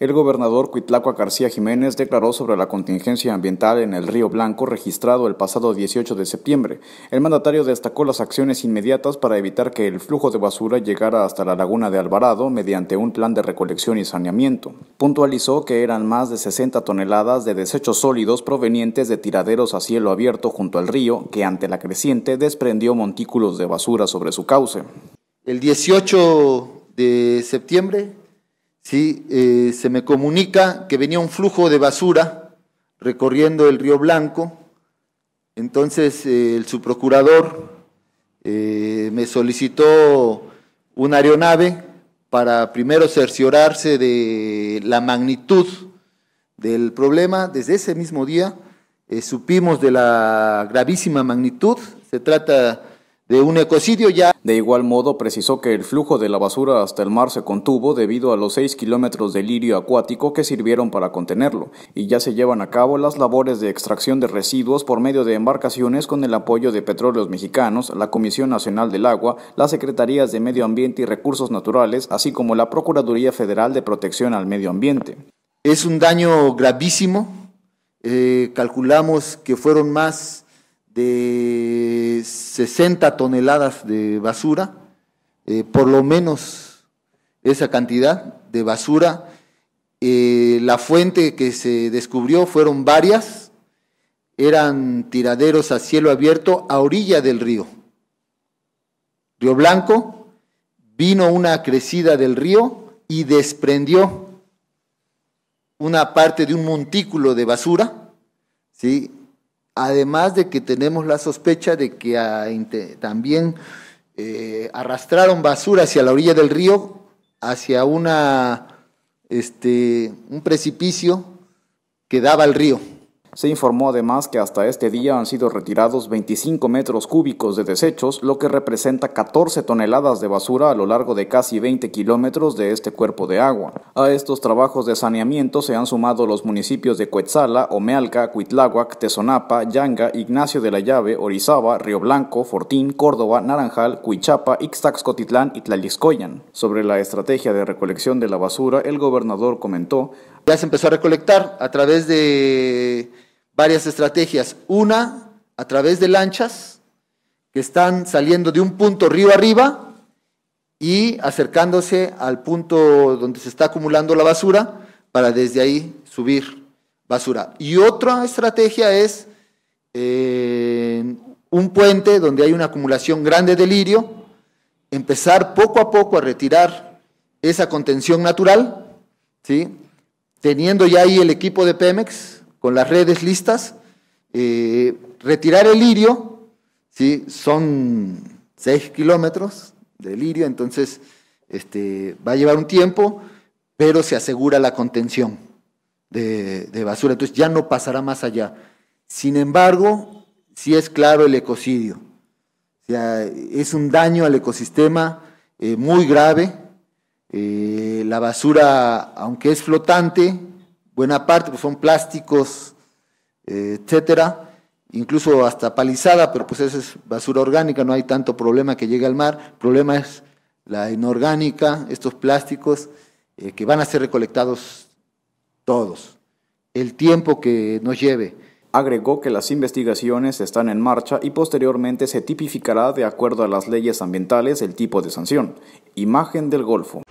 El gobernador Cuitlacoa García Jiménez declaró sobre la contingencia ambiental en el Río Blanco registrado el pasado 18 de septiembre. El mandatario destacó las acciones inmediatas para evitar que el flujo de basura llegara hasta la laguna de Alvarado mediante un plan de recolección y saneamiento. Puntualizó que eran más de 60 toneladas de desechos sólidos provenientes de tiraderos a cielo abierto junto al río que ante la creciente desprendió montículos de basura sobre su cauce. El 18 de septiembre ¿sí? Eh, se me comunica que venía un flujo de basura recorriendo el río Blanco, entonces eh, el subprocurador eh, me solicitó una aeronave para primero cerciorarse de la magnitud del problema. Desde ese mismo día supimos de la gravísima magnitud, se trata de un ecocidio ya. De igual modo, precisó que el flujo de la basura hasta el mar se contuvo debido a los 6 kilómetros de lirio acuático que sirvieron para contenerlo, y ya se llevan a cabo las labores de extracción de residuos por medio de embarcaciones con el apoyo de Petróleos Mexicanos, la Comisión Nacional del Agua, las Secretarías de Medio Ambiente y Recursos Naturales, así como la Procuraduría Federal de Protección al Medio Ambiente. Es un daño gravísimo. Eh, calculamos que fueron más 60 toneladas de basura, eh, por lo menos esa cantidad de basura. Eh, la fuente que se descubrió fueron varias, eran tiraderos a cielo abierto a orilla del río. Río Blanco, vino una crecida del río y desprendió una parte de un montículo de basura, ¿sí? además de que tenemos la sospecha de que también eh, arrastraron basura hacia la orilla del río, hacia una, este, un precipicio que daba al río. Se informó además que hasta este día han sido retirados 25 metros cúbicos de desechos, lo que representa 14 toneladas de basura a lo largo de casi 20 kilómetros de este cuerpo de agua. A estos trabajos de saneamiento se han sumado los municipios de Coetzala, Omealca, Cuitláhuac, Tezonapa, Yanga, Ignacio de la Llave, Orizaba, Río Blanco, Fortín, Córdoba, Naranjal, Cuichapa, Ixtaxcotitlán y Tlaliscoyan. Sobre la estrategia de recolección de la basura, el gobernador comentó: Ya se empezó a recolectar a través de varias estrategias. Una, a través de lanchas que están saliendo de un punto río arriba y acercándose al punto donde se está acumulando la basura para desde ahí subir basura. Y otra estrategia es eh, un puente donde hay una acumulación grande de lirio, empezar poco a poco a retirar esa contención natural, ¿sí? teniendo ya ahí el equipo de Pemex, con las redes listas, eh, retirar el lirio, ¿sí? son 6 kilómetros de lirio, entonces este, va a llevar un tiempo, pero se asegura la contención de, basura, entonces ya no pasará más allá. Sin embargo, sí es claro el ecocidio, es un daño al ecosistema eh, muy grave, eh, la basura, aunque es flotante, buena parte pues son plásticos, eh, etcétera, incluso hasta palizada, pero pues esa es basura orgánica, no hay tanto problema que llegue al mar. El problema es la inorgánica, estos plásticos eh, que van a ser recolectados todos, el tiempo que nos lleve. Agregó que las investigaciones están en marcha y posteriormente se tipificará de acuerdo a las leyes ambientales el tipo de sanción. Imagen del Golfo.